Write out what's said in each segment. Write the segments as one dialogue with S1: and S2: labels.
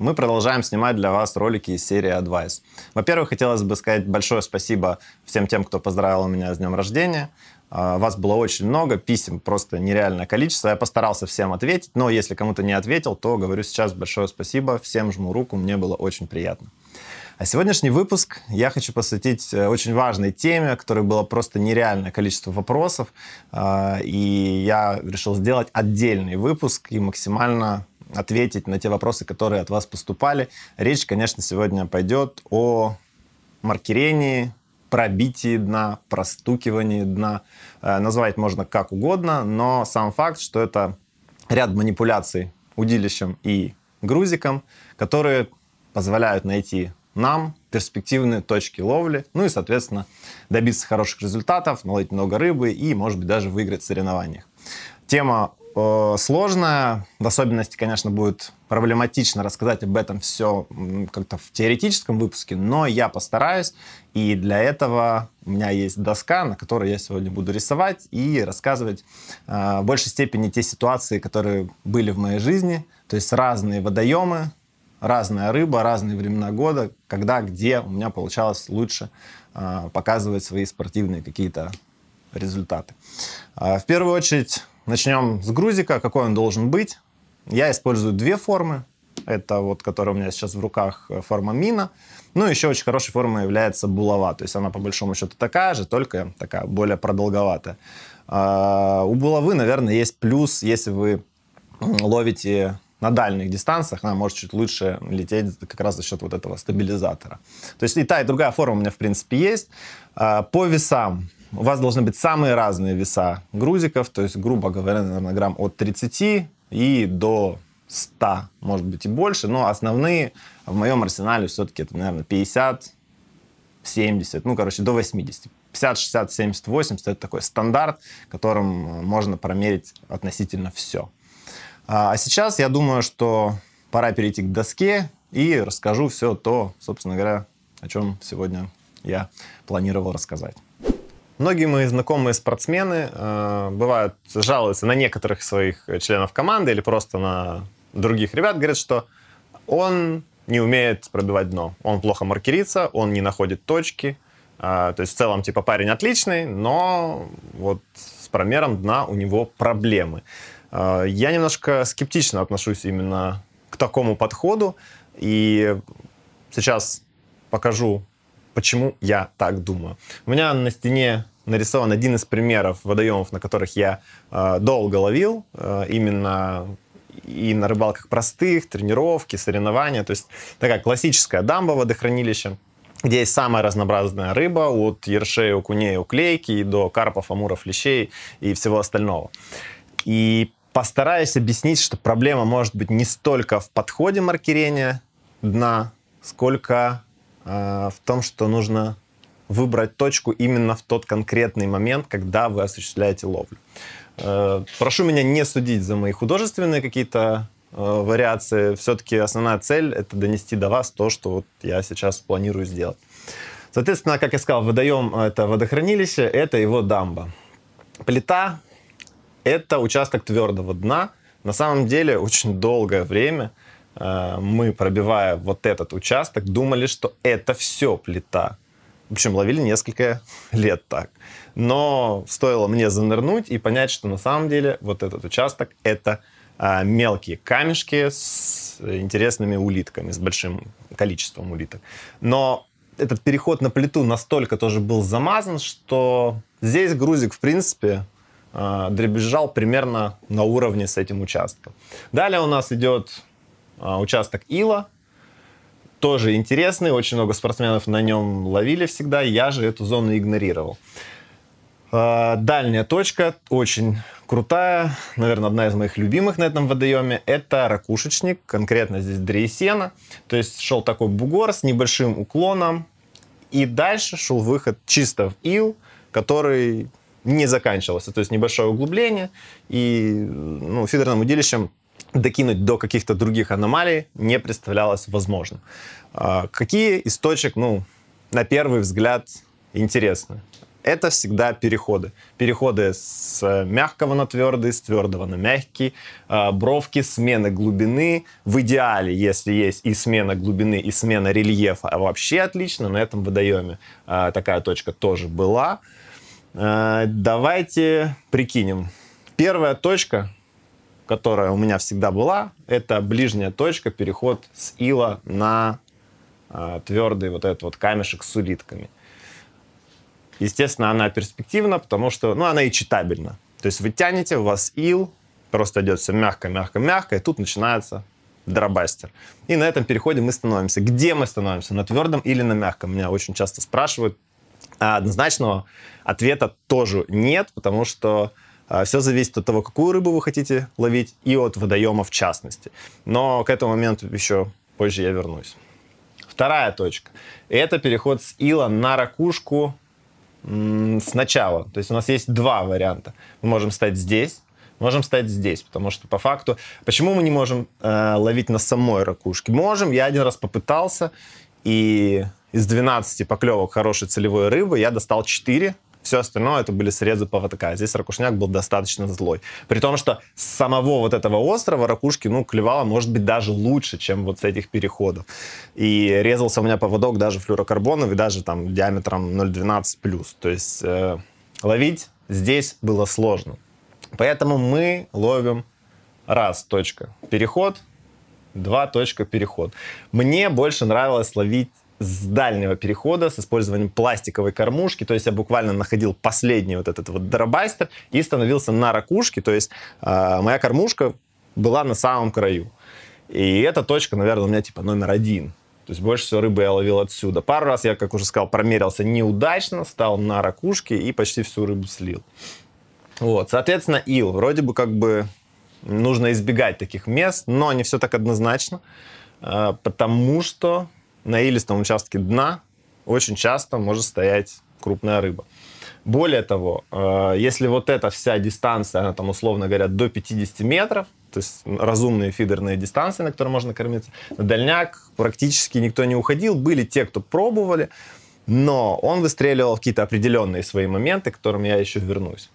S1: мы продолжаем снимать для вас ролики из серии Advice. Во-первых, хотелось бы сказать большое спасибо всем тем, кто поздравил меня с днем рождения. А, вас было очень много, писем просто нереальное количество. Я постарался всем ответить, но если кому-то не ответил, то говорю сейчас большое спасибо, всем жму руку, мне было очень приятно. А сегодняшний выпуск я хочу посвятить э, очень важной теме, которой было просто нереальное количество вопросов. А, и я решил сделать отдельный выпуск и максимально ответить на те вопросы, которые от вас поступали. Речь, конечно, сегодня пойдет о маркирении, пробитии дна, простукивании дна. Э, назвать можно как угодно, но сам факт, что это ряд манипуляций удилищем и грузиком, которые позволяют найти нам перспективные точки ловли, ну и, соответственно, добиться хороших результатов, наловить много рыбы и, может быть, даже выиграть в соревнованиях. Тема Э, сложно. В особенности, конечно, будет проблематично рассказать об этом все как-то в теоретическом выпуске, но я постараюсь. И для этого у меня есть доска, на которой я сегодня буду рисовать и рассказывать э, в большей степени те ситуации, которые были в моей жизни. То есть разные водоемы, разная рыба, разные времена года, когда, где у меня получалось лучше э, показывать свои спортивные какие-то результаты. Э, в первую очередь Начнем с грузика, какой он должен быть. Я использую две формы. Это вот, которая у меня сейчас в руках, э, форма мина. Ну, еще очень хорошей формой является булава. То есть она, по большому счету, такая же, только такая более продолговатая. А, у булавы, наверное, есть плюс, если вы ловите на дальних дистанциях, она может чуть лучше лететь как раз за счет вот этого стабилизатора. То есть и та, и другая форма у меня, в принципе, есть. А, по весам у вас должны быть самые разные веса грузиков, то есть, грубо говоря, наверное, грамм от 30 и до 100, может быть, и больше, но основные в моем арсенале все-таки это, наверное, 50, 70, ну, короче, до 80. 50, 60, 70, 80 — это такой стандарт, которым э, можно промерить относительно все. А, а сейчас я думаю, что пора перейти к доске и расскажу все то, собственно говоря, о чем сегодня я планировал рассказать. Многие мои знакомые спортсмены, э, бывают, жалуются на некоторых своих членов команды или просто на других ребят, говорят, что он не умеет пробивать дно, он плохо маркерится, он не находит точки. Э, то есть в целом, типа, парень отличный, но вот с промером дна у него проблемы. Э, я немножко скептично отношусь именно к такому подходу, и сейчас покажу почему я так думаю. У меня на стене нарисован один из примеров водоемов, на которых я э, долго ловил, э, именно и на рыбалках простых, тренировки, соревнования. То есть такая классическая дамба водохранилища, где есть самая разнообразная рыба, от ершей, окуней, уклейки до карпов, амуров, лещей и всего остального. И постараюсь объяснить, что проблема может быть не столько в подходе маркирения дна, сколько а, в том, что нужно выбрать точку именно в тот конкретный момент, когда вы осуществляете ловлю. Э, прошу меня не судить за мои художественные какие-то э, вариации. Все-таки основная цель — это донести до вас то, что вот я сейчас планирую сделать. Соответственно, как я сказал, водоем — это водохранилище, это его дамба. Плита — это участок твердого дна. На самом деле, очень долгое время Э, мы, пробивая вот этот участок, думали, что это все плита. В общем, ловили несколько лет так. Но стоило мне занырнуть и понять, что на самом деле вот этот участок — это а, мелкие камешки с интересными улитками, с большим количеством улиток. Но этот переход на плиту настолько тоже был замазан, что здесь грузик, в принципе, а, дребезжал примерно на уровне с этим участком. Далее у нас идет а, участок Ила, тоже интересный, очень много спортсменов на нем ловили всегда, я же эту зону игнорировал. А, дальняя точка, очень крутая, наверное, одна из моих любимых на этом водоеме, это ракушечник, конкретно здесь Дрейсена. То есть шел такой бугор с небольшим уклоном, и дальше шел выход чисто в ил, который не заканчивался. То есть небольшое углубление, и ну, фидерным удилищем докинуть до каких-то других аномалий не представлялось возможным. А, какие из ну, на первый взгляд, интересны? Это всегда переходы. Переходы с э, мягкого на твердый, с твердого на мягкий, а, бровки, смена глубины. В идеале, если есть и смена глубины, и смена рельефа, а вообще отлично, на этом водоеме а, такая точка тоже была. Давайте прикинем. Первая точка, которая у меня всегда была, это ближняя точка, переход с ила на э, а, твердый вот этот вот камешек с улитками. Естественно, она перспективна, потому что, ну, она и читабельна. То есть вы тянете, у вас ил, просто идет все мягко, мягко, мягко, и тут начинается дробастер. И на этом переходе мы становимся. Где мы становимся? На твердом или на мягком? Меня очень часто спрашивают. А однозначного ответа тоже нет, потому что а, Все зависит от того, какую рыбу вы хотите ловить и от водоема в частности. Но к этому моменту еще позже я вернусь. Вторая точка. Это переход с ила на ракушку сначала. То есть у нас есть два варианта. Мы можем стать здесь, можем стать здесь, потому что по факту... Почему мы не можем э, ловить на самой ракушке? Можем, я один раз попытался, и из 12 поклевок хорошей целевой рыбы я достал 4, все остальное это были срезы поводка. А здесь Ракушняк был достаточно злой. При том, что с самого вот этого острова Ракушки, ну, клевала, может быть, даже лучше, чем вот с этих переходов. И резался у меня поводок даже флюорокарбонов даже там диаметром 0,12 плюс. То есть э, ловить здесь было сложно. Поэтому мы ловим раз, точка, переход, два, точка, переход. Мне больше нравилось ловить с дальнего перехода, с использованием пластиковой кормушки, то есть я буквально находил последний вот этот вот дробайстер и становился на ракушке, то есть э, моя кормушка была на самом краю. И эта точка, наверное, у меня типа номер один. То есть больше всего рыбы я ловил отсюда. Пару раз я, как уже сказал, промерился неудачно, стал на ракушке и почти всю рыбу слил. Вот, соответственно, ил. Вроде бы как бы нужно избегать таких мест, но не все так однозначно, а, потому что на илистом участке дна очень часто может стоять крупная рыба. Более того, э, если вот эта вся дистанция, она там, условно говоря, до 50 метров, то есть разумные фидерные дистанции, на которые можно кормиться, на дальняк практически никто не уходил. Были те, кто пробовали, но он выстреливал какие-то определенные свои моменты, к которым я еще вернусь.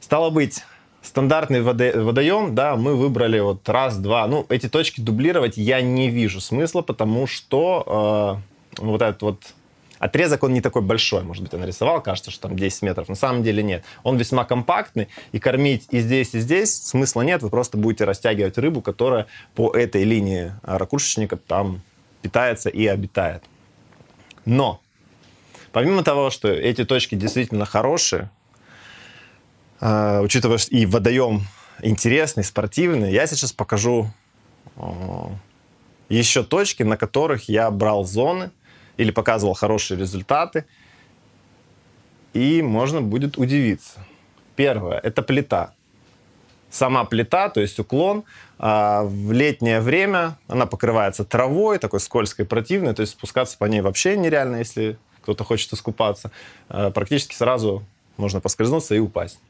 S1: Стало быть, стандартный водо- водоем, да, мы выбрали вот раз, два. Ну, эти точки дублировать я не вижу смысла, потому что э, ну, вот этот вот отрезок, он не такой большой. Может быть, я нарисовал, кажется, что там 10 метров. На самом деле нет. Он весьма компактный, и кормить и здесь, и здесь смысла нет. Вы просто будете растягивать рыбу, которая по этой линии ракушечника там питается и обитает. Но помимо того, что эти точки действительно хорошие, а, учитывая, что и водоем интересный, спортивный, я сейчас покажу а, еще точки, на которых я брал зоны или показывал хорошие результаты. И можно будет удивиться. Первое – это плита. Сама плита, то есть уклон, а, в летнее время она покрывается травой, такой скользкой, противной, то есть спускаться по ней вообще нереально, если кто-то хочет искупаться. практически сразу можно поскользнуться и упасть.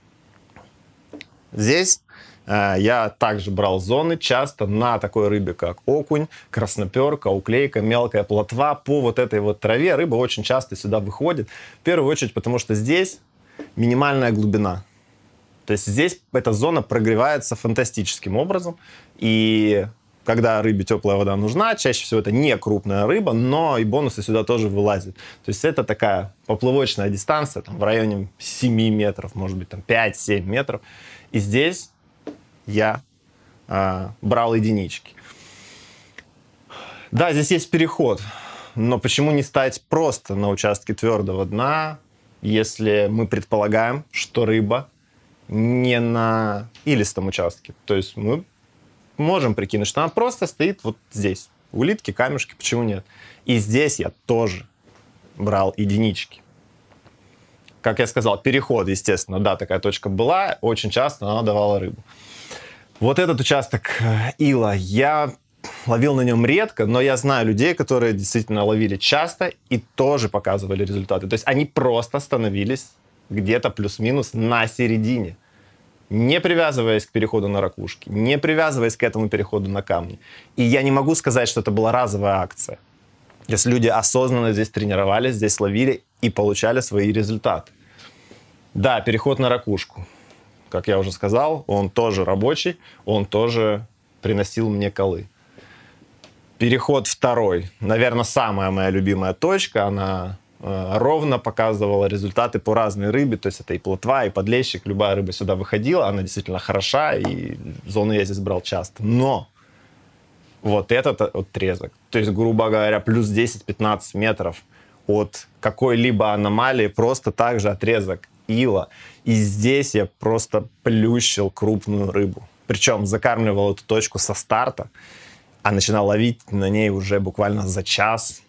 S1: Здесь э, я также брал зоны часто на такой рыбе, как окунь, красноперка, уклейка, мелкая плотва. По вот этой вот траве рыба очень часто сюда выходит. В первую очередь, потому что здесь минимальная глубина. То есть здесь эта зона прогревается фантастическим образом. И когда рыбе теплая вода нужна, чаще всего это не крупная рыба, но и бонусы сюда тоже вылазят. То есть это такая поплавочная дистанция там, в районе 7 метров, может быть, там 5-7 метров. И здесь я э, брал единички. Да, здесь есть переход, но почему не стать просто на участке твердого дна, если мы предполагаем, что рыба не на илистом участке? То есть мы можем прикинуть, что она просто стоит вот здесь. Улитки, камешки, почему нет? И здесь я тоже брал единички как я сказал, переход, естественно, да, такая точка была, очень часто она давала рыбу. Вот этот участок э, ила я ловил на нем редко, но я знаю людей, которые действительно ловили часто и тоже показывали результаты. То есть они просто становились где-то плюс-минус на середине, не привязываясь к переходу на ракушки, не привязываясь к этому переходу на камни. И я не могу сказать, что это была разовая акция. Если люди осознанно здесь тренировались, здесь ловили и получали свои результаты. Да, переход на ракушку. Как я уже сказал, он тоже рабочий, он тоже приносил мне колы. Переход второй. Наверное, самая моя любимая точка. Она э, ровно показывала результаты по разной рыбе. То есть это и плотва, и подлещик. Любая рыба сюда выходила. Она действительно хороша, и зону я здесь брал часто. Но вот этот э, отрезок, то есть, грубо говоря, плюс 10-15 метров от какой-либо аномалии, просто также отрезок ила. И здесь я просто плющил крупную рыбу. Причем закармливал эту точку со старта, а начинал ловить на ней уже буквально за час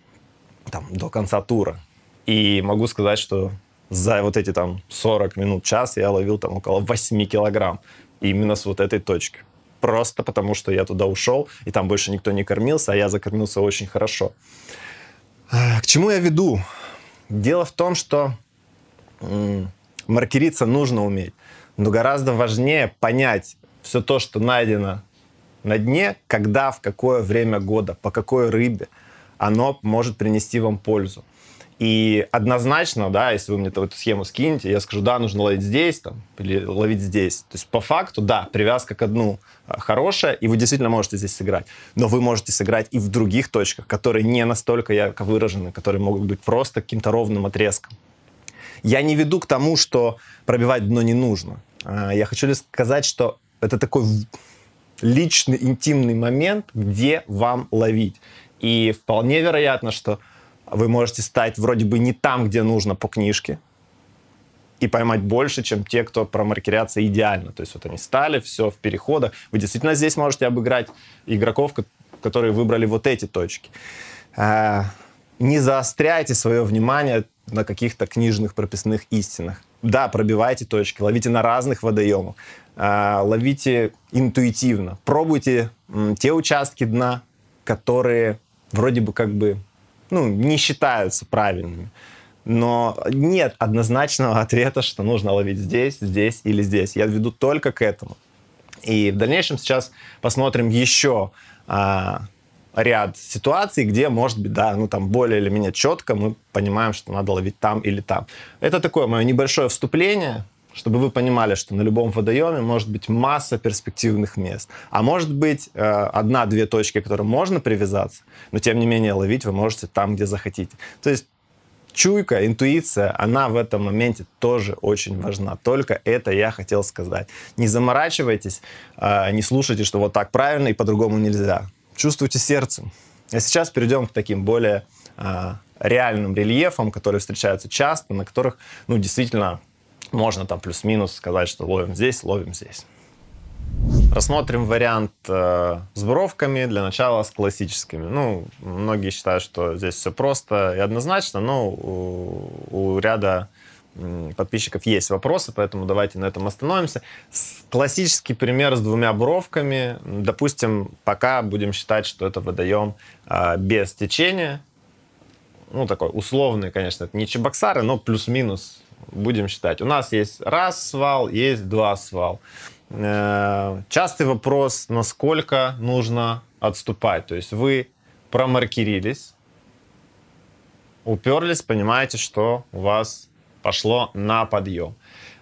S1: там, до конца тура. И могу сказать, что за вот эти там 40 минут, час я ловил там около 8 килограмм именно с вот этой точки просто потому, что я туда ушел, и там больше никто не кормился, а я закормился очень хорошо. К чему я веду? Дело в том, что маркериться нужно уметь, но гораздо важнее понять все то, что найдено на дне, когда, в какое время года, по какой рыбе оно может принести вам пользу. И однозначно, да, если вы мне эту схему скинете, я скажу, да, нужно ловить здесь, там, или ловить здесь. То есть по факту, да, привязка к одну а, хорошая, и вы действительно можете здесь сыграть. Но вы можете сыграть и в других точках, которые не настолько ярко выражены, которые могут быть просто каким-то ровным отрезком. Я не веду к тому, что пробивать дно не нужно. А, я хочу лишь сказать, что это такой личный, интимный момент, где вам ловить. И вполне вероятно, что вы можете стать вроде бы не там, где нужно по книжке, и поймать больше, чем те, кто промаркерятся идеально. То есть вот они стали, все в переходах. Вы действительно здесь можете обыграть игроков, которые выбрали вот эти точки. А, не заостряйте свое внимание на каких-то книжных прописных истинах. Да, пробивайте точки, ловите на разных водоемах, а, ловите интуитивно, пробуйте те участки дна, которые вроде бы как бы ну, не считаются правильными. Но нет однозначного ответа, что нужно ловить здесь, здесь или здесь. Я веду только к этому. И в дальнейшем сейчас посмотрим еще а, ряд ситуаций, где, может быть, да, ну там более или менее четко мы понимаем, что надо ловить там или там. Это такое мое небольшое вступление чтобы вы понимали, что на любом водоеме может быть масса перспективных мест. А может быть э, одна-две точки, к которым можно привязаться, но тем не менее ловить вы можете там, где захотите. То есть чуйка, интуиция, она в этом моменте тоже очень важна. Только это я хотел сказать. Не заморачивайтесь, э, не слушайте, что вот так правильно и по-другому нельзя. Чувствуйте сердцем. А сейчас перейдем к таким более э, реальным рельефам, которые встречаются часто, на которых, ну, действительно, можно там плюс-минус сказать, что ловим здесь, ловим здесь. Рассмотрим вариант э, с буровками, для начала с классическими. Ну, многие считают, что здесь все просто и однозначно, но у, у ряда подписчиков есть вопросы, поэтому давайте на этом остановимся. Классический пример с двумя бровками. Допустим, пока будем считать, что это водоем э, без течения. Ну, такой условный, конечно, это не чебоксары, но плюс-минус будем считать. У нас есть раз свал, есть два свал. Э, частый вопрос, насколько нужно отступать. То есть вы промаркерились, уперлись, понимаете, что у вас пошло на подъем.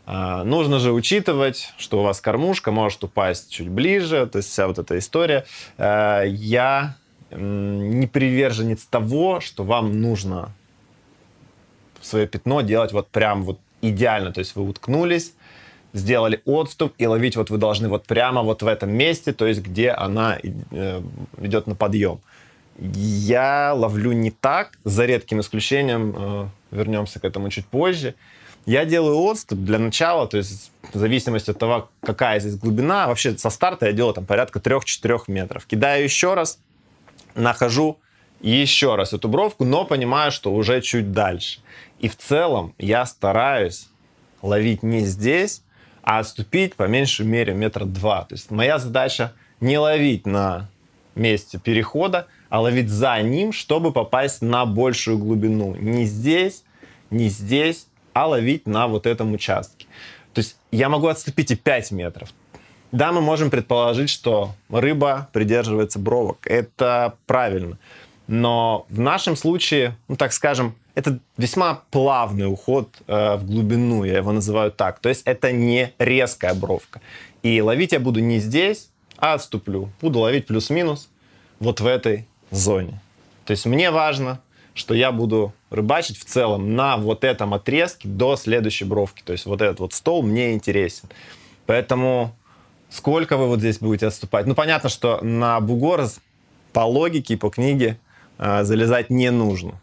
S1: Э, нужно же учитывать, что у вас кормушка может упасть чуть ближе, то есть вся вот эта история. Э, я не приверженец того, что вам нужно свое пятно делать вот прям вот идеально. То есть вы уткнулись, сделали отступ, и ловить вот вы должны вот прямо вот в этом месте, то есть где она э, идет на подъем. Я ловлю не так, за редким исключением, э, вернемся к этому чуть позже. Я делаю отступ для начала, то есть в зависимости от того, какая здесь глубина. Вообще со старта я делаю там порядка 3-4 метров. Кидаю еще раз, нахожу еще раз эту бровку, но понимаю, что уже чуть дальше. И в целом я стараюсь ловить не здесь, а отступить по меньшей мере метра два. То есть моя задача не ловить на месте перехода, а ловить за ним, чтобы попасть на большую глубину. Не здесь, не здесь, а ловить на вот этом участке. То есть я могу отступить и 5 метров. Да, мы можем предположить, что рыба придерживается бровок. Это правильно. Но в нашем случае, ну так скажем, это весьма плавный уход э, в глубину, я его называю так. То есть это не резкая бровка. И ловить я буду не здесь, а отступлю. Буду ловить плюс-минус вот в этой зоне. То есть мне важно, что я буду рыбачить в целом на вот этом отрезке до следующей бровки. То есть вот этот вот стол мне интересен. Поэтому сколько вы вот здесь будете отступать? Ну, понятно, что на бугор по логике и по книге э, залезать не нужно.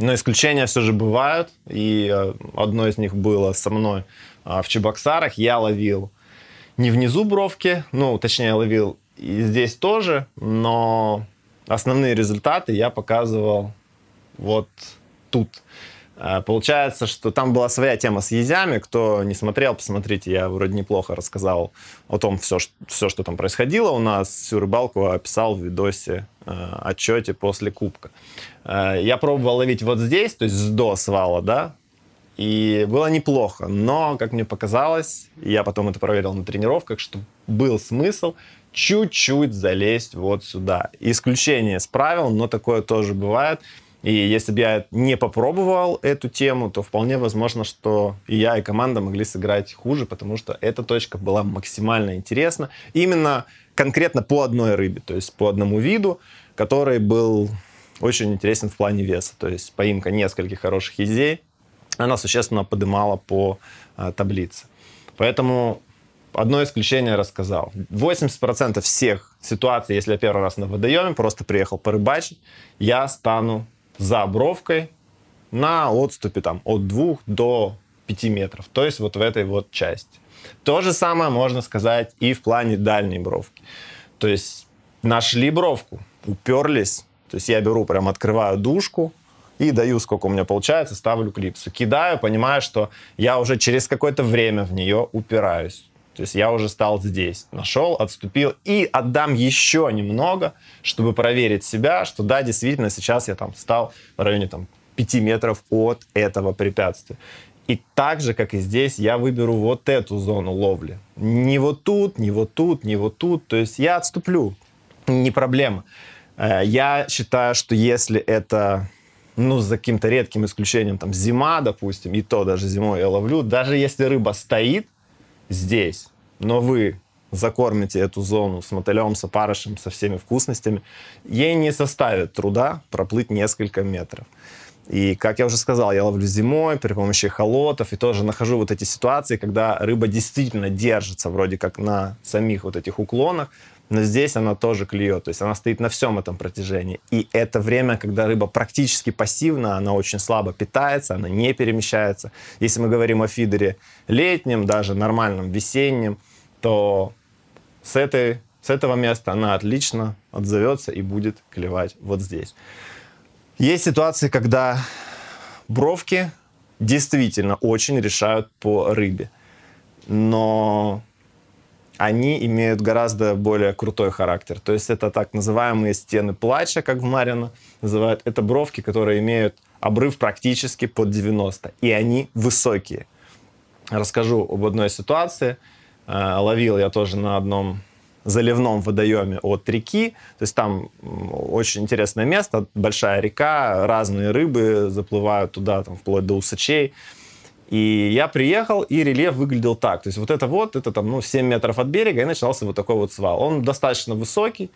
S1: Но исключения все же бывают, и э, одно из них было со мной а, в Чебоксарах. Я ловил не внизу бровки, ну, точнее, ловил и здесь тоже, но основные результаты я показывал вот тут. Э, получается, что там была своя тема с езями. Кто не смотрел, посмотрите, я вроде неплохо рассказал о том, все, все что там происходило у нас. Всю рыбалку описал в видосе, э, отчете после кубка. Э, я пробовал ловить вот здесь, то есть до свала, да, и было неплохо, но, как мне показалось, я потом это проверил на тренировках, что был смысл чуть-чуть залезть вот сюда. Исключение с правил, но такое тоже бывает. И если бы я не попробовал эту тему, то вполне возможно, что и я, и команда могли сыграть хуже, потому что эта точка была максимально интересна именно конкретно по одной рыбе, то есть по одному виду, который был очень интересен в плане веса. То есть поимка нескольких хороших идей, она существенно подымала по а, таблице. Поэтому одно исключение рассказал. 80% всех ситуаций, если я первый раз на водоеме, просто приехал порыбачить, я стану за бровкой на отступе там, от 2 до 5 метров. То есть вот в этой вот части. То же самое можно сказать и в плане дальней бровки. То есть нашли бровку, уперлись, то есть я беру, прям открываю душку, и даю, сколько у меня получается, ставлю клипсу. Кидаю, понимаю, что я уже через какое-то время в нее упираюсь. То есть я уже стал здесь, нашел, отступил и отдам еще немного, чтобы проверить себя, что да, действительно, сейчас я там стал в районе там 5 метров от этого препятствия. И так же, как и здесь, я выберу вот эту зону ловли. Не вот тут, не вот тут, не вот тут. То есть я отступлю. Не проблема. Э, я считаю, что если это ну, за каким-то редким исключением, там, зима, допустим, и то даже зимой я ловлю, даже если рыба стоит здесь, но вы закормите эту зону с мотылем, с опарышем, со всеми вкусностями, ей не составит труда проплыть несколько метров. И, как я уже сказал, я ловлю зимой при помощи холотов и тоже нахожу вот эти ситуации, когда рыба действительно держится вроде как на самих вот этих уклонах, но здесь она тоже клюет, то есть она стоит на всем этом протяжении. И это время, когда рыба практически пассивна, она очень слабо питается, она не перемещается. Если мы говорим о фидере летнем, даже нормальном весеннем, то с, этой, с этого места она отлично отзовется и будет клевать вот здесь. Есть ситуации, когда бровки действительно очень решают по рыбе. Но они имеют гораздо более крутой характер. То есть это так называемые стены плача, как в Марина называют. Это бровки, которые имеют обрыв практически под 90. И они высокие. Расскажу об одной ситуации. Э, ловил я тоже на одном заливном водоеме от реки. То есть там очень интересное место, большая река, разные рыбы заплывают туда, там, вплоть до усачей. И я приехал, и рельеф выглядел так. То есть вот это вот, это там, ну, 7 метров от берега, и начинался вот такой вот свал. Он достаточно высокий,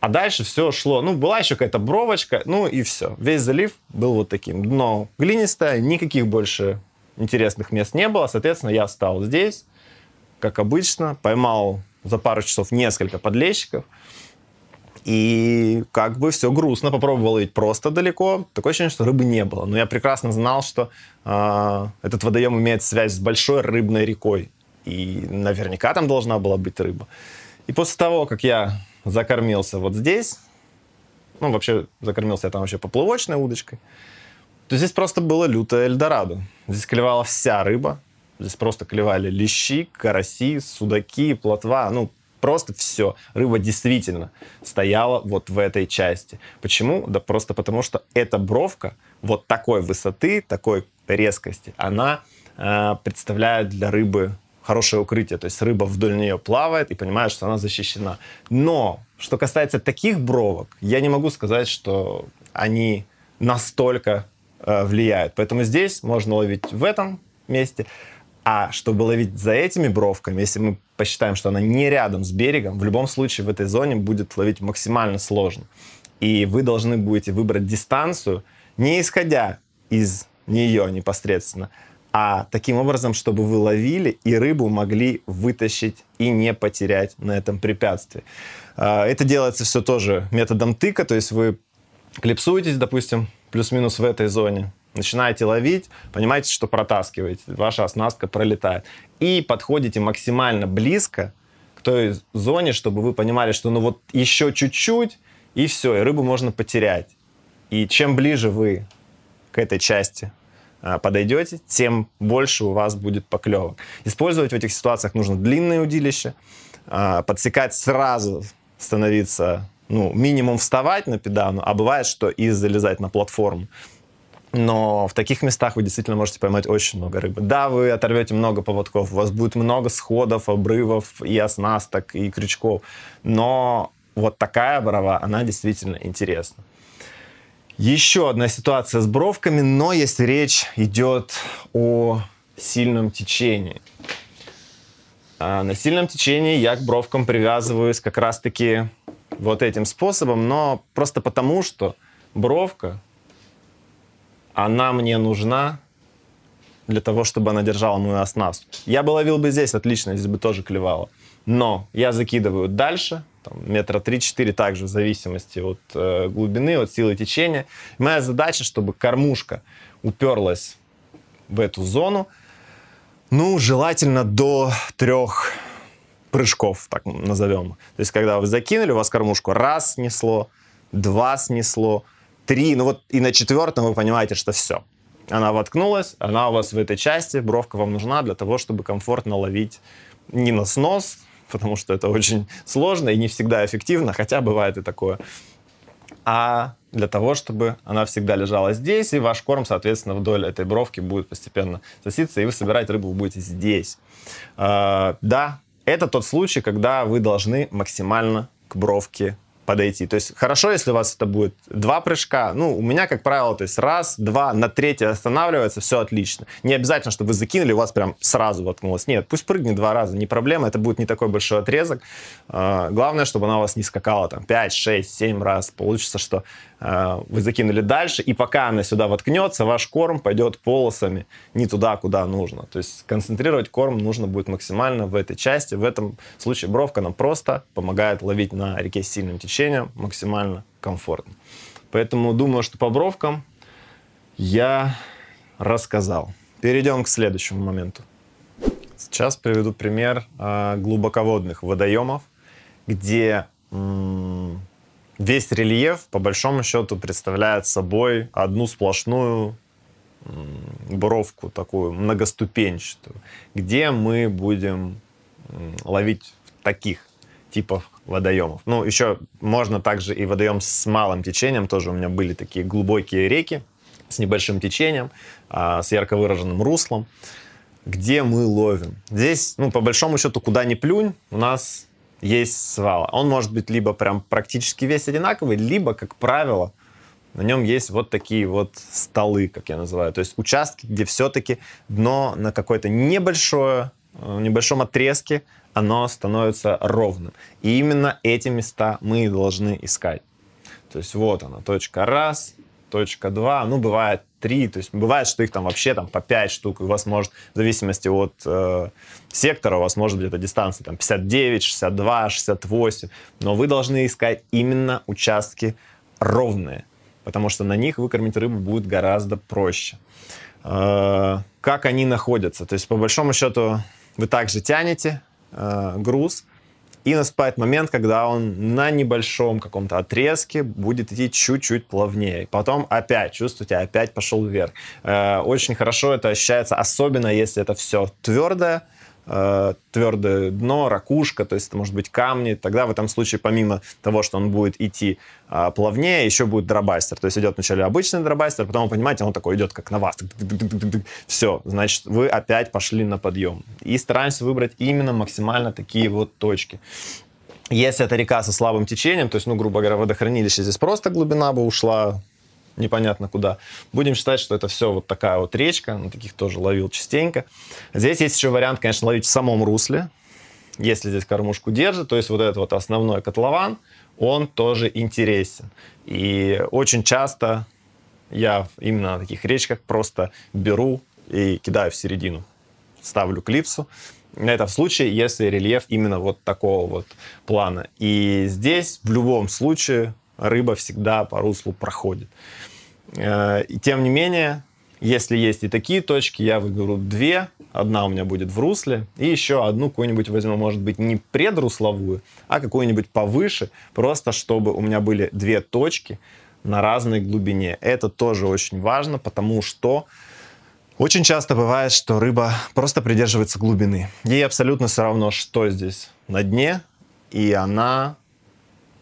S1: а дальше все шло. Ну, была еще какая-то бровочка, ну и все. Весь залив был вот таким. Дно глинистое, никаких больше интересных мест не было. Соответственно, я стал здесь, как обычно, поймал за пару часов несколько подлещиков – и как бы все грустно, попробовал ведь просто далеко. Такое ощущение, что рыбы не было. Но я прекрасно знал, что э, этот водоем имеет связь с большой рыбной рекой. И наверняка там должна была быть рыба. И после того, как я закормился вот здесь, ну, вообще закормился я там вообще поплавочной удочкой, то здесь просто было лютое Эльдорадо. Здесь клевала вся рыба. Здесь просто клевали лещи, караси, судаки, плотва. Ну, Просто все. Рыба действительно стояла вот в этой части. Почему? Да просто потому, что эта бровка вот такой высоты, такой резкости, она э, представляет для рыбы хорошее укрытие. То есть рыба вдоль нее плавает и понимает, что она защищена. Но что касается таких бровок, я не могу сказать, что они настолько э, влияют. Поэтому здесь можно ловить в этом месте. А чтобы ловить за этими бровками, если мы посчитаем, что она не рядом с берегом, в любом случае в этой зоне будет ловить максимально сложно. И вы должны будете выбрать дистанцию, не исходя из нее непосредственно, а таким образом, чтобы вы ловили и рыбу могли вытащить и не потерять на этом препятствии. А, это делается все тоже методом тыка, то есть вы клипсуетесь, допустим, плюс-минус в этой зоне, начинаете ловить, понимаете, что протаскиваете, ваша оснастка пролетает. И подходите максимально близко к той зоне, чтобы вы понимали, что ну вот еще чуть-чуть, и все, и рыбу можно потерять. И чем ближе вы к этой части а, подойдете, тем больше у вас будет поклевок. Использовать в этих ситуациях нужно длинное удилище, а, подсекать сразу, становиться, ну, минимум вставать на педану, а бывает, что и залезать на платформу. Но в таких местах вы действительно можете поймать очень много рыбы. Да, вы оторвете много поводков, у вас будет много сходов, обрывов и оснасток, и крючков. Но вот такая брова, она действительно интересна. Еще одна ситуация с бровками, но если речь идет о сильном течении. А на сильном течении я к бровкам привязываюсь как раз-таки вот этим способом, но просто потому, что бровка она мне нужна для того, чтобы она держала мою оснастку. Я бы ловил бы здесь, отлично, здесь бы тоже клевало. Но я закидываю дальше, там, метра 3-4 также в зависимости от э, глубины, от силы течения. Моя задача, чтобы кормушка уперлась в эту зону, ну, желательно до трех прыжков, так назовем. То есть, когда вы закинули, у вас кормушку раз снесло, два снесло, три, ну вот и на четвертом вы понимаете, что все. Она воткнулась, она у вас в этой части, бровка вам нужна для того, чтобы комфортно ловить не на снос, потому что это очень сложно и не всегда эффективно, хотя бывает и такое, а для того, чтобы она всегда лежала здесь, и ваш корм, соответственно, вдоль этой бровки будет постепенно соситься, и вы собирать рыбу будете здесь. Э, да, это тот случай, когда вы должны максимально к бровке подойти. То есть хорошо, если у вас это будет два прыжка. Ну, у меня, как правило, то есть раз, два, на третий останавливается, все отлично. Не обязательно, чтобы вы закинули, у вас прям сразу воткнулось. Нет, пусть прыгнет два раза, не проблема, это будет не такой большой отрезок. А, главное, чтобы она у вас не скакала там 5, 6, 7 раз. Получится, что Э, вы закинули дальше, и пока она сюда воткнется, ваш корм пойдет полосами не туда, куда нужно. То есть концентрировать корм нужно будет максимально в этой части. В этом случае бровка нам просто помогает ловить на реке с сильным течением максимально комфортно. Поэтому думаю, что по бровкам я рассказал. Перейдем к следующему моменту. Сейчас приведу пример э, глубоководных водоемов, где весь рельеф, по большому счету, представляет собой одну сплошную буровку такую многоступенчатую, где мы будем ловить таких типов водоемов. Ну, еще можно также и водоем с малым течением, тоже у меня были такие глубокие реки с небольшим течением, а, с ярко выраженным руслом, где мы ловим. Здесь, ну, по большому счету, куда ни плюнь, у нас есть свала. Он может быть либо прям практически весь одинаковый, либо, как правило, на нем есть вот такие вот столы, как я называю. То есть участки, где все-таки дно на какой то небольшое, э, небольшом отрезке оно становится ровным. И именно эти места мы должны искать. То есть вот она, точка раз, точка два. Ну, бывает три, то есть бывает, что их там вообще там по пять штук, у вас может, в зависимости от э, сектора, у вас может быть эта дистанция там 59, 62, 68, но вы должны искать именно участки ровные, потому что на них выкормить рыбу будет гораздо проще. Э, как они находятся, то есть по большому счету вы также тянете э, груз, и наступает момент, когда он на небольшом каком-то отрезке будет идти чуть-чуть плавнее. Потом опять, чувствуете, опять пошел вверх. Э, очень хорошо это ощущается, особенно если это все твердое, Э, твердое дно, ракушка, то есть это может быть камни. Тогда в этом случае, помимо того, что он будет идти а, плавнее, еще будет дробастер. То есть идет вначале обычный дробастер, потом, вы понимаете, он такой идет как на вас. Все, значит, вы опять пошли на подъем. И стараемся выбрать именно максимально такие вот точки. Если это река со слабым течением, то есть, ну, грубо говоря, водохранилище, здесь просто глубина бы ушла непонятно куда. Будем считать, что это все вот такая вот речка, на таких тоже ловил частенько. Здесь есть еще вариант, конечно, ловить в самом русле, если здесь кормушку держит, то есть вот этот вот основной котлован, он тоже интересен. И очень часто я именно на таких речках просто беру и кидаю в середину, ставлю клипсу. Это в случае, если рельеф именно вот такого вот плана. И здесь в любом случае рыба всегда по руслу проходит. Э, и тем не менее, если есть и такие точки, я выберу две. Одна у меня будет в русле, и еще одну какую-нибудь возьму, может быть, не предрусловую, а какую-нибудь повыше, просто чтобы у меня были две точки на разной глубине. Это тоже очень важно, потому что очень часто бывает, что рыба просто придерживается глубины. Ей абсолютно все равно, что здесь на дне, и она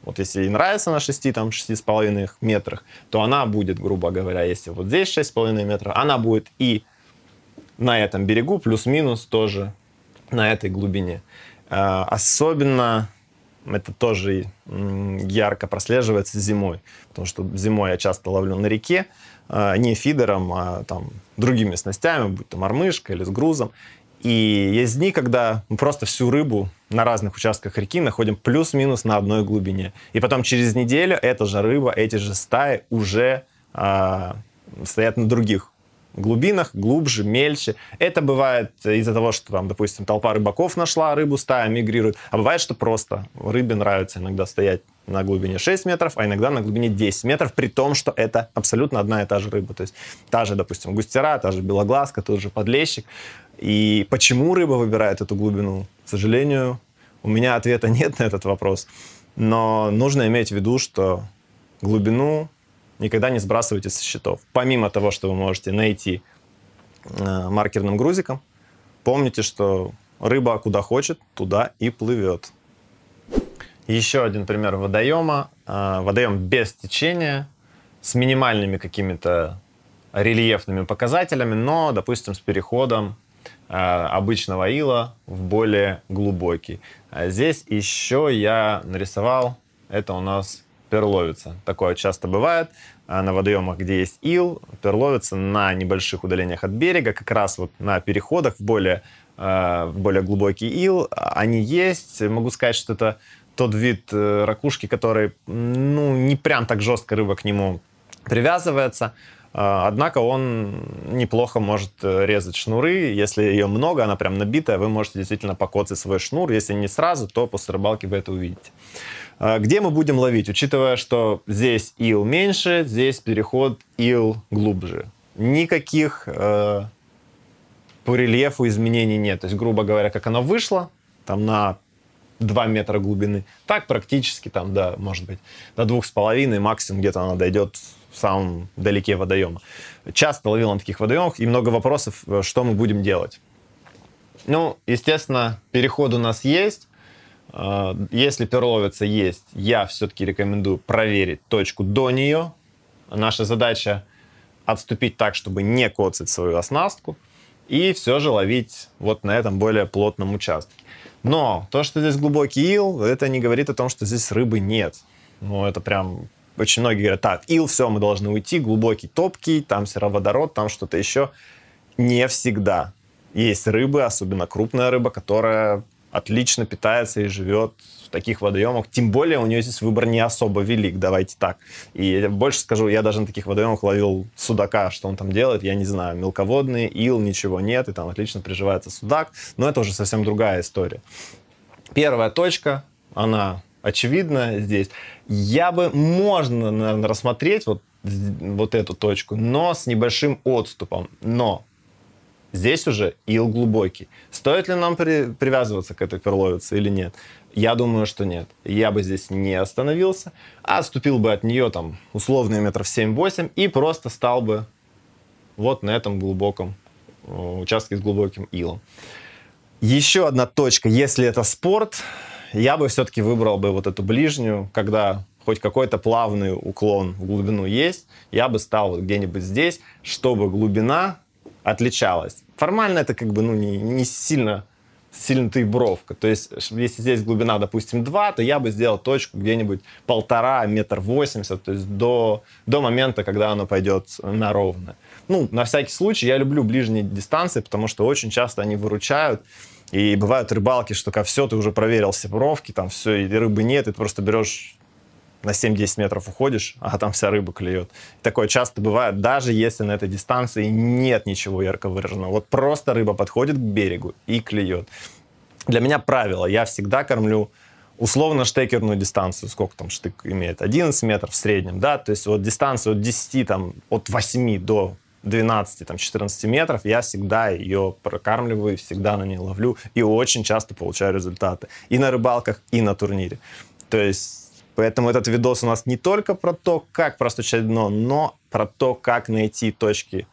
S1: вот если ей нравится на 6, там, 6,5 метрах, то она будет, грубо говоря, если вот здесь 6,5 метра, она будет и на этом берегу, плюс-минус тоже на этой глубине. А, особенно это тоже ярко прослеживается зимой, потому что зимой я часто ловлю на реке, а, не фидером, а там другими снастями, будь то мормышка или с грузом. И есть дни, когда мы просто всю рыбу на разных участках реки находим плюс-минус на одной глубине. И потом через неделю эта же рыба, эти же стаи уже э, стоят на других глубинах, глубже, мельче. Это бывает из-за того, что там, допустим, толпа рыбаков нашла рыбу, стая мигрирует. А бывает, что просто рыбе нравится иногда стоять на глубине 6 метров, а иногда на глубине 10 метров, при том, что это абсолютно одна и та же рыба. То есть та же, допустим, густера, та же белоглазка, тот же подлещик. И почему рыба выбирает эту глубину? К сожалению, у меня ответа нет на этот вопрос. Но нужно иметь в виду, что глубину никогда не сбрасывайте со счетов. Помимо того, что вы можете найти э, маркерным грузиком, помните, что рыба куда хочет, туда и плывет. Еще один пример водоема. Э, водоем без течения, с минимальными какими-то рельефными показателями, но, допустим, с переходом а, обычного ила в более глубокий. А здесь еще я нарисовал, это у нас перловица. Такое часто бывает а, на водоемах, где есть ил, перловица на небольших удалениях от берега, как раз вот на переходах в более, а, в более глубокий ил. Они есть. Могу сказать, что это тот вид э, ракушки, который ну, не прям так жестко рыба к нему привязывается. А, однако он неплохо может э, резать шнуры. Если ее много, она прям набитая, вы можете действительно покоцать свой шнур. Если не сразу, то после рыбалки вы это увидите. А, где мы будем ловить? Учитывая, что здесь ил меньше, здесь переход ил глубже. Никаких э, по рельефу изменений нет. То есть, грубо говоря, как она вышла, там на 2 метра глубины, так практически там, да, может быть, до 2,5, максимум где-то она дойдет самом далеке водоема. Часто ловил на таких водоемах, и много вопросов, э, что мы будем делать. Ну, естественно, переход у нас есть. Э, если перловица есть, я все-таки рекомендую проверить точку до нее. Наша задача отступить так, чтобы не коцать свою оснастку и все же ловить вот на этом более плотном участке. Но то, что здесь глубокий ил, это не говорит о том, что здесь рыбы нет. Ну, это прям очень многие говорят, так, ил, все, мы должны уйти, глубокий, топкий, там сероводород, там что-то еще. Не всегда. Есть рыбы, особенно крупная рыба, которая отлично питается и живет в таких водоемах. Тем более у нее здесь выбор не особо велик, давайте так. И больше скажу, я даже на таких водоемах ловил судака, что он там делает, я не знаю, мелководный, ил, ничего нет, и там отлично приживается судак, но это уже совсем другая история. Первая точка, она очевидно здесь. Я бы, можно, наверное, рассмотреть вот, вот эту точку, но с небольшим отступом. Но здесь уже ил глубокий. Стоит ли нам при, привязываться к этой перловице или нет? Я думаю, что нет. Я бы здесь не остановился, а отступил бы от нее там условный метров 7-8 и просто стал бы вот на этом глубоком э, участке с глубоким илом. Еще одна точка, если это спорт, я бы все-таки выбрал бы вот эту ближнюю, когда хоть какой-то плавный уклон в глубину есть, я бы стал вот где-нибудь здесь, чтобы глубина отличалась. Формально это как бы ну, не, не сильно сильно ты бровка. То есть, если здесь глубина, допустим, 2, то я бы сделал точку где-нибудь полтора, метр восемьдесят, то есть до, до момента, когда оно пойдет на ровно. Ну, на всякий случай, я люблю ближние дистанции, потому что очень часто они выручают. И бывают рыбалки, что ко все, ты уже проверил все бровки, там все, и рыбы нет, и ты просто берешь на 7-10 метров уходишь, а там вся рыба клюет. Такое часто бывает, даже если на этой дистанции нет ничего ярко выраженного. Вот просто рыба подходит к берегу и клюет. Для меня правило, я всегда кормлю условно штекерную дистанцию, сколько там штык имеет, 11 метров в среднем, да, то есть вот дистанцию от 10, там, от 8 до 12-14 метров, я всегда ее прокармливаю, всегда на ней ловлю и очень часто получаю результаты. И на рыбалках, и на турнире. То есть, поэтому этот видос у нас не только про то, как простучать дно, но про то, как найти точки.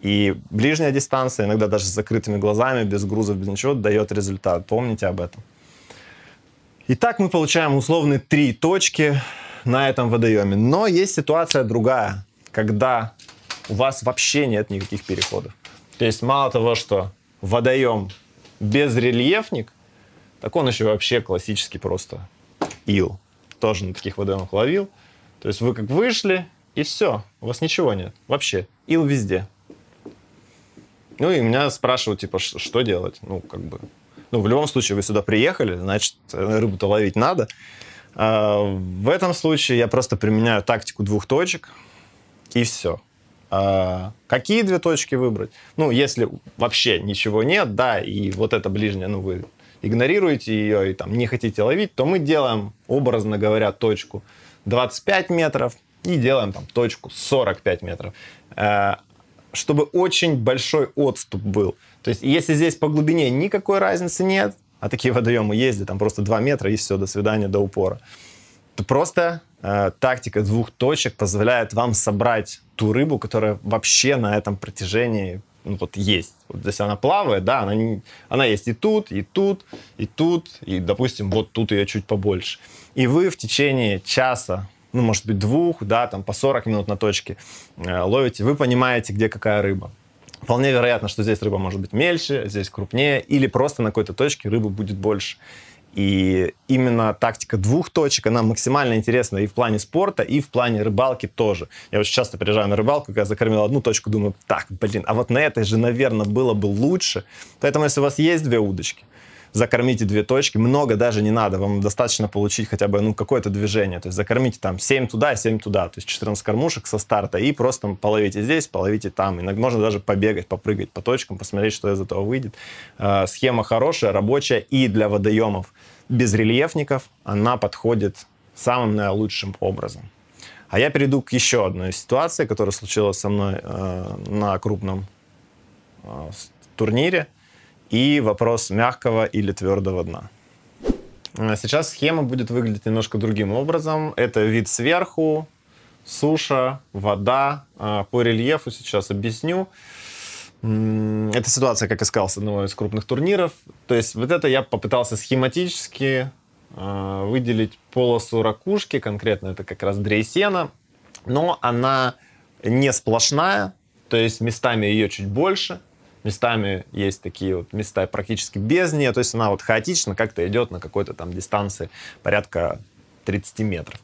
S1: И ближняя дистанция, иногда даже с закрытыми глазами, без грузов, без ничего, дает результат. Помните об этом. Итак, мы получаем условные три точки на этом водоеме. Но есть ситуация другая, когда у вас вообще нет никаких переходов. То есть мало того, что водоем безрельефник, так он еще вообще классический просто ил. Тоже на таких водоемах ловил. То есть вы как вышли, и все, у вас ничего нет. Вообще, ил везде. Ну и меня спрашивают, типа, что делать? Ну, как бы, ну, в любом случае, вы сюда приехали, значит, рыбу-то ловить надо. А в этом случае я просто применяю тактику двух точек, и все. А, какие две точки выбрать? Ну, если вообще ничего нет, да, и вот это ближняя, ну, вы игнорируете ее и там не хотите ловить, то мы делаем, образно говоря, точку 25 метров и делаем там точку 45 метров, а, чтобы очень большой отступ был. То есть если здесь по глубине никакой разницы нет, а такие водоемы ездят, там просто 2 метра и все, до свидания, до упора, то просто Э, тактика двух точек позволяет вам собрать ту рыбу, которая вообще на этом протяжении ну, вот есть. Вот здесь она плавает, да, она, не, она есть и тут, и тут, и тут, и, допустим, вот тут ее чуть побольше. И вы в течение часа, ну, может быть, двух, да, там, по 40 минут на точке э, ловите, вы понимаете, где какая рыба. Вполне вероятно, что здесь рыба может быть мельче, здесь крупнее, или просто на какой-то точке рыбы будет больше. И именно тактика двух точек, она максимально интересна и в плане спорта, и в плане рыбалки тоже. Я очень часто приезжаю на рыбалку, когда закормил одну точку, думаю, так, блин, а вот на этой же, наверное, было бы лучше. Поэтому, если у вас есть две удочки, закормите две точки, много даже не надо, вам достаточно получить хотя бы ну, какое-то движение, то есть закормите там 7 туда, 7 туда, то есть 14 кормушек со старта, и просто половите здесь, половите там, Иногда можно даже побегать, попрыгать по точкам, посмотреть, что из этого выйдет. Э, схема хорошая, рабочая и для водоемов без рельефников она подходит самым наилучшим образом. А я перейду к еще одной ситуации, которая случилась со мной э, на крупном э, турнире. И вопрос мягкого или твердого дна. Э, сейчас схема будет выглядеть немножко другим образом. Это вид сверху, суша, вода. Э, по рельефу сейчас объясню. Это ситуация, как я сказал, с одного из крупных турниров. То есть вот это я попытался схематически э, выделить полосу ракушки, конкретно это как раз дрейсена, но она не сплошная, то есть местами ее чуть больше, Местами есть такие вот места практически без нее, то есть она вот хаотично как-то идет на какой-то там дистанции порядка 30 метров.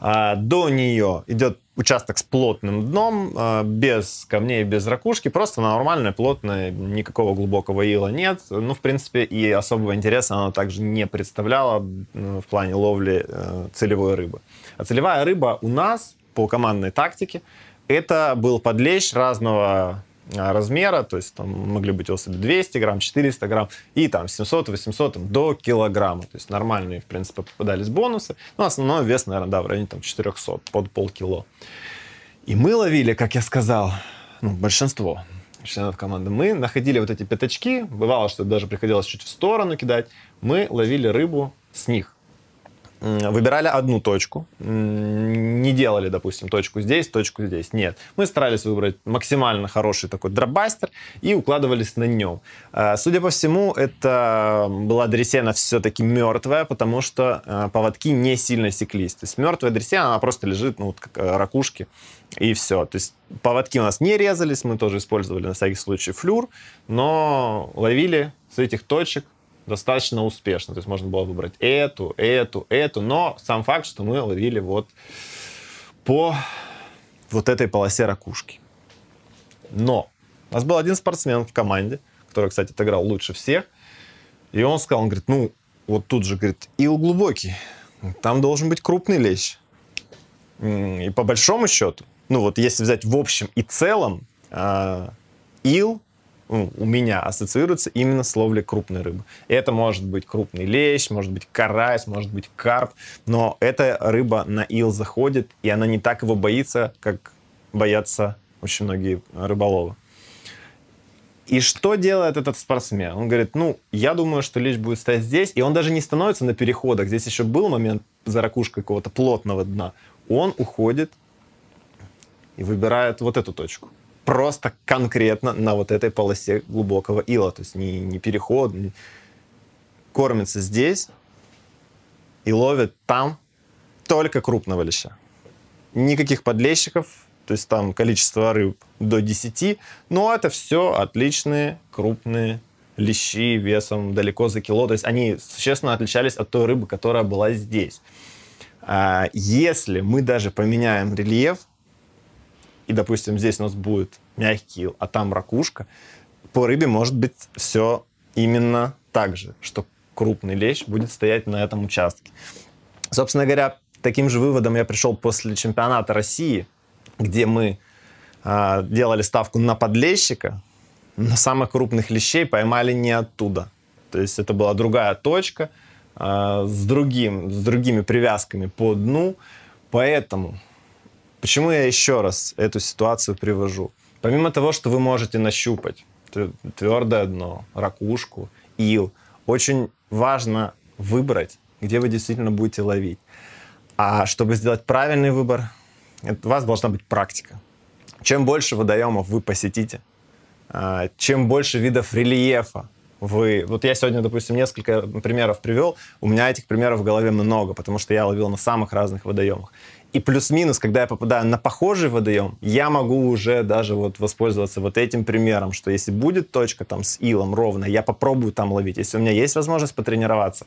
S1: А, до нее идет участок с плотным дном, а, без камней, без ракушки, просто нормальная, плотная, никакого глубокого ила нет. Ну, в принципе, и особого интереса она также не представляла в плане ловли э, целевой рыбы. А целевая рыба у нас по командной тактике это был подлещ разного а, размера, то есть там могли быть особи 200 грамм, 400 грамм и там 700, 800 там, до килограмма. То есть нормальные, в принципе, попадались бонусы. Но ну, основной вес, наверное, да, в районе там 400, под полкило. И мы ловили, как я сказал, ну, большинство членов команды, мы находили вот эти пятачки, бывало, что даже приходилось чуть в сторону кидать, мы ловили рыбу с них выбирали одну точку, не делали, допустим, точку здесь, точку здесь. Нет. Мы старались выбрать максимально хороший такой дробастер и укладывались на нем. А, судя по всему, это была дресена все-таки мертвая, потому что а, поводки не сильно секлись. То есть мертвая дресена, она просто лежит, ну, вот как э, ракушки, и все. То есть поводки у нас не резались, мы тоже использовали на всякий случай флюр, но ловили с этих точек достаточно успешно. То есть можно было выбрать эту, эту, эту, но сам факт, что мы ловили вот по вот этой полосе ракушки. Но у нас был один спортсмен в команде, который, кстати, отыграл лучше всех, и он сказал, он говорит, ну, вот тут же, говорит, ил глубокий, там должен быть крупный лещ. И по большому счету, ну вот если взять в общем и целом, а, ил ну, у меня ассоциируется именно с ловлей крупной рыбы. Это может быть крупный лещ, может быть карась, может быть карп, но эта рыба на ил заходит, и она не так его боится, как боятся очень многие рыболовы. И что делает этот спортсмен? Он говорит, ну, я думаю, что лещ будет стоять здесь, и он даже не становится на переходах. Здесь еще был момент за ракушкой какого-то плотного дна. Он уходит и выбирает вот эту точку просто конкретно на вот этой полосе глубокого ила. То есть не, не переход, не... кормится здесь и ловит там только крупного леща. Никаких подлещиков, то есть там количество рыб до 10, но это все отличные крупные лещи весом далеко за кило. То есть они существенно отличались от той рыбы, которая была здесь. А, если мы даже поменяем рельеф, и, допустим, здесь у нас будет мягкий, а там ракушка, по рыбе может быть все именно так же, что крупный лещ будет стоять на этом участке. Собственно говоря, таким же выводом я пришел после чемпионата России, где мы э, делали ставку на подлещика, на самых крупных лещей поймали не оттуда. То есть это была другая точка э, с, другим, с другими привязками по дну. Поэтому Почему я еще раз эту ситуацию привожу? Помимо того, что вы можете нащупать твердое дно, ракушку, ил, очень важно выбрать, где вы действительно будете ловить. А чтобы сделать правильный выбор, у вас должна быть практика. Чем больше водоемов вы посетите, а, чем больше видов рельефа вы... Вот я сегодня, допустим, несколько примеров привел. У меня этих примеров в голове много, потому что я ловил на самых разных водоемах. И плюс-минус, когда я попадаю на похожий водоем, я могу уже даже вот воспользоваться вот этим примером, что если будет точка там с илом ровно, я попробую там ловить. Если у меня есть возможность потренироваться,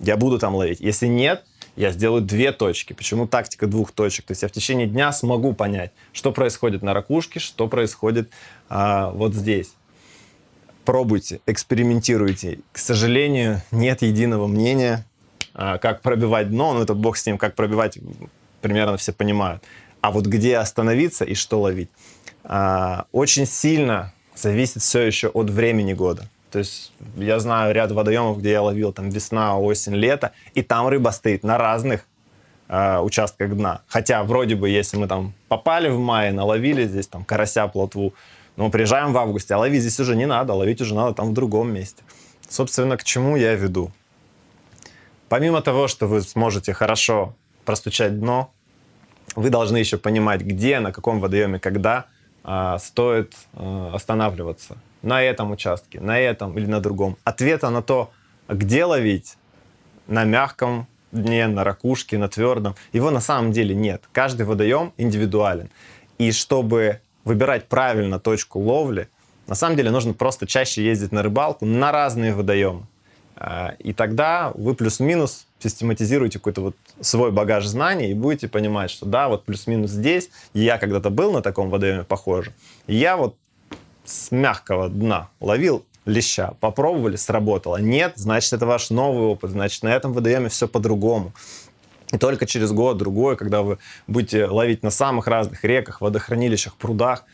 S1: я буду там ловить. Если нет, я сделаю две точки. Почему тактика двух точек? То есть я в течение дня смогу понять, что происходит на ракушке, что происходит а, вот здесь. Пробуйте, экспериментируйте. К сожалению, нет единого мнения, а, как пробивать дно, ну это бог с ним, как пробивать примерно все понимают. А вот где остановиться и что ловить? А, очень сильно зависит все еще от времени года. То есть я знаю ряд водоемов, где я ловил там весна, осень, лето, и там рыба стоит на разных а, участках дна. Хотя вроде бы, если мы там попали в мае, наловили здесь там карася, плотву, но ну, мы приезжаем в августе, а ловить здесь уже не надо, ловить уже надо там в другом месте. Собственно, к чему я веду? Помимо того, что вы сможете хорошо простучать дно. Вы должны еще понимать, где, на каком водоеме, когда а, стоит а, останавливаться. На этом участке, на этом или на другом. Ответа на то, где ловить, на мягком дне, на ракушке, на твердом, его на самом деле нет. Каждый водоем индивидуален. И чтобы выбирать правильно точку ловли, на самом деле нужно просто чаще ездить на рыбалку на разные водоемы. А, и тогда вы плюс-минус систематизируете какой-то вот свой багаж знаний и будете понимать, что да, вот плюс-минус здесь, я когда-то был на таком водоеме похоже, я вот с мягкого дна ловил леща, попробовали, сработало. Нет, значит, это ваш новый опыт, значит, на этом водоеме все по-другому. И только через год-другой, когда вы будете ловить на самых разных реках, водохранилищах, прудах,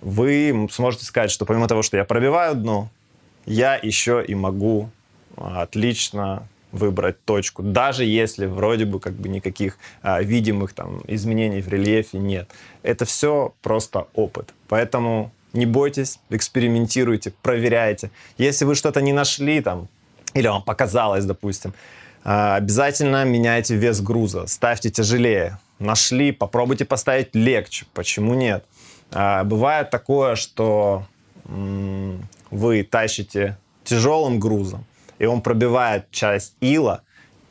S1: вы сможете сказать, что помимо того, что я пробиваю дно, я еще и могу а, отлично выбрать точку, даже если вроде бы как бы никаких а, видимых там изменений в рельефе нет. Это все просто опыт. Поэтому не бойтесь, экспериментируйте, проверяйте. Если вы что-то не нашли там, или вам показалось, допустим, а, обязательно меняйте вес груза, ставьте тяжелее. Нашли, попробуйте поставить легче, почему нет? А, бывает такое, что м- вы тащите тяжелым грузом, и он пробивает часть ила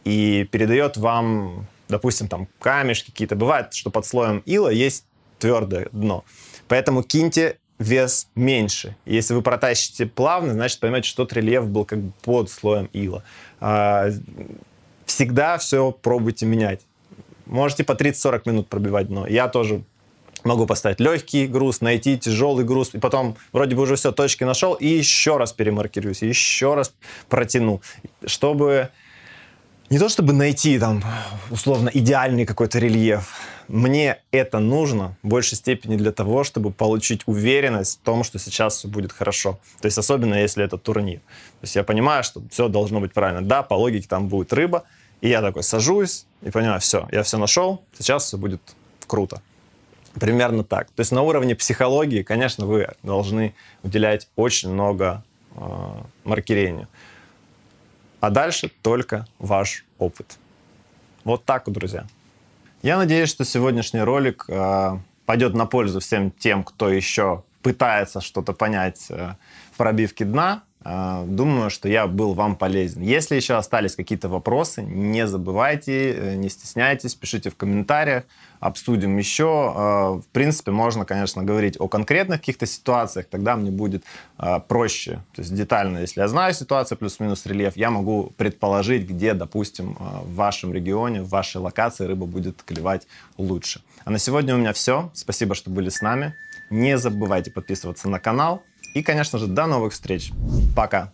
S1: и передает вам, допустим, там камешки какие-то. Бывает, что под слоем ила есть твердое дно. Поэтому киньте вес меньше. Если вы протащите плавно, значит, поймете, что тот рельеф был как бы под слоем ила. А, всегда все пробуйте менять. Можете по 30-40 минут пробивать дно. Я тоже могу поставить легкий груз, найти тяжелый груз, и потом вроде бы уже все, точки нашел, и еще раз перемаркируюсь, еще раз протяну, чтобы не то чтобы найти там условно идеальный какой-то рельеф, мне это нужно в большей степени для того, чтобы получить уверенность в том, что сейчас все будет хорошо. То есть особенно если это турнир. То есть я понимаю, что все должно быть правильно. Да, по логике там будет рыба, и я такой сажусь и понимаю, все, я все нашел, сейчас все будет круто. Примерно так. То есть на уровне психологии, конечно, вы должны уделять очень много э, маркирению. А дальше только ваш опыт. Вот так, друзья. Я надеюсь, что сегодняшний ролик э, пойдет на пользу всем тем, кто еще пытается что-то понять э, в пробивке дна. А, думаю, что я был вам полезен. Если еще остались какие-то вопросы, не забывайте, э, не стесняйтесь, пишите в комментариях, обсудим еще. А, в принципе, можно, конечно, говорить о конкретных каких-то ситуациях, тогда мне будет а, проще. То есть детально, если я знаю ситуацию, плюс-минус рельеф, я могу предположить, где, допустим, в вашем регионе, в вашей локации рыба будет клевать лучше. А на сегодня у меня все. Спасибо, что были с нами. Не забывайте подписываться на канал, и, конечно же, до новых встреч. Пока.